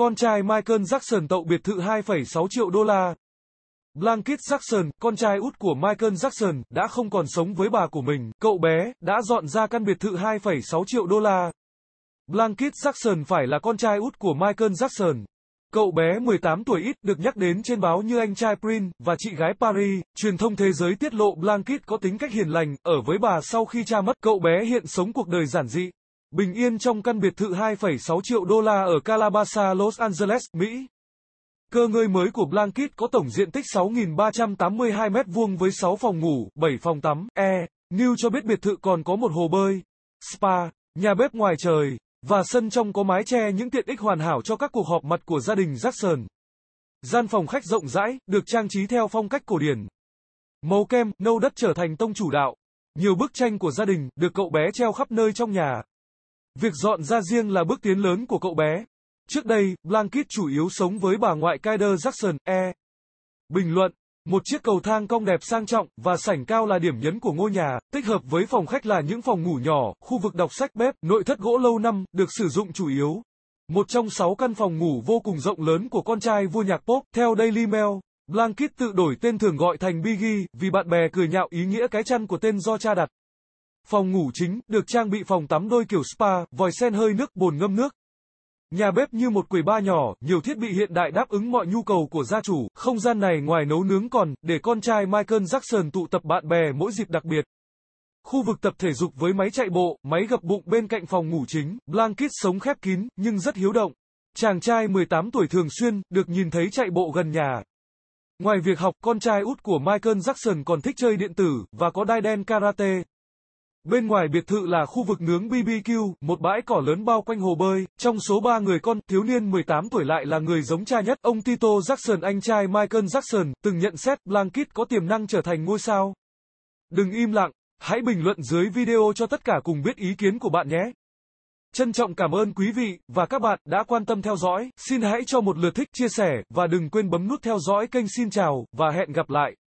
Con trai Michael Jackson tậu biệt thự 2,6 triệu đô la. Blanket Jackson, con trai út của Michael Jackson, đã không còn sống với bà của mình. Cậu bé đã dọn ra căn biệt thự 2,6 triệu đô la. Blanket Jackson phải là con trai út của Michael Jackson. Cậu bé 18 tuổi ít được nhắc đến trên báo như anh trai Prince và chị gái Paris. Truyền thông thế giới tiết lộ Blanket có tính cách hiền lành ở với bà sau khi cha mất. Cậu bé hiện sống cuộc đời giản dị, bình yên trong căn biệt thự 2,6 triệu đô la ở Calabasa, Los Angeles, Mỹ. Cơ ngơi mới của Blanket có tổng diện tích 6.382 m2 với 6 phòng ngủ, 7 phòng tắm, e. New cho biết biệt thự còn có một hồ bơi, spa, nhà bếp ngoài trời, và sân trong có mái che những tiện ích hoàn hảo cho các cuộc họp mặt của gia đình Jackson. Gian phòng khách rộng rãi, được trang trí theo phong cách cổ điển. Màu kem, nâu đất trở thành tông chủ đạo. Nhiều bức tranh của gia đình, được cậu bé treo khắp nơi trong nhà. Việc dọn ra riêng là bước tiến lớn của cậu bé. Trước đây, Blanket chủ yếu sống với bà ngoại Kyder Jackson, E. Bình luận, một chiếc cầu thang cong đẹp sang trọng và sảnh cao là điểm nhấn của ngôi nhà, tích hợp với phòng khách là những phòng ngủ nhỏ, khu vực đọc sách bếp, nội thất gỗ lâu năm, được sử dụng chủ yếu. Một trong sáu căn phòng ngủ vô cùng rộng lớn của con trai vua nhạc pop, theo Daily Mail. Blanket tự đổi tên thường gọi thành Biggie, vì bạn bè cười nhạo ý nghĩa cái chăn của tên do cha đặt. Phòng ngủ chính, được trang bị phòng tắm đôi kiểu spa, vòi sen hơi nước, bồn ngâm nước. Nhà bếp như một quầy ba nhỏ, nhiều thiết bị hiện đại đáp ứng mọi nhu cầu của gia chủ. Không gian này ngoài nấu nướng còn, để con trai Michael Jackson tụ tập bạn bè mỗi dịp đặc biệt. Khu vực tập thể dục với máy chạy bộ, máy gập bụng bên cạnh phòng ngủ chính, blanket sống khép kín, nhưng rất hiếu động. Chàng trai 18 tuổi thường xuyên, được nhìn thấy chạy bộ gần nhà. Ngoài việc học, con trai út của Michael Jackson còn thích chơi điện tử, và có đai đen karate. Bên ngoài biệt thự là khu vực nướng BBQ, một bãi cỏ lớn bao quanh hồ bơi. Trong số ba người con, thiếu niên 18 tuổi lại là người giống cha nhất. Ông Tito Jackson, anh trai Michael Jackson, từng nhận xét Blankit có tiềm năng trở thành ngôi sao. Đừng im lặng, hãy bình luận dưới video cho tất cả cùng biết ý kiến của bạn nhé. Trân trọng cảm ơn quý vị và các bạn đã quan tâm theo dõi. Xin hãy cho một lượt thích, chia sẻ và đừng quên bấm nút theo dõi kênh. Xin chào và hẹn gặp lại.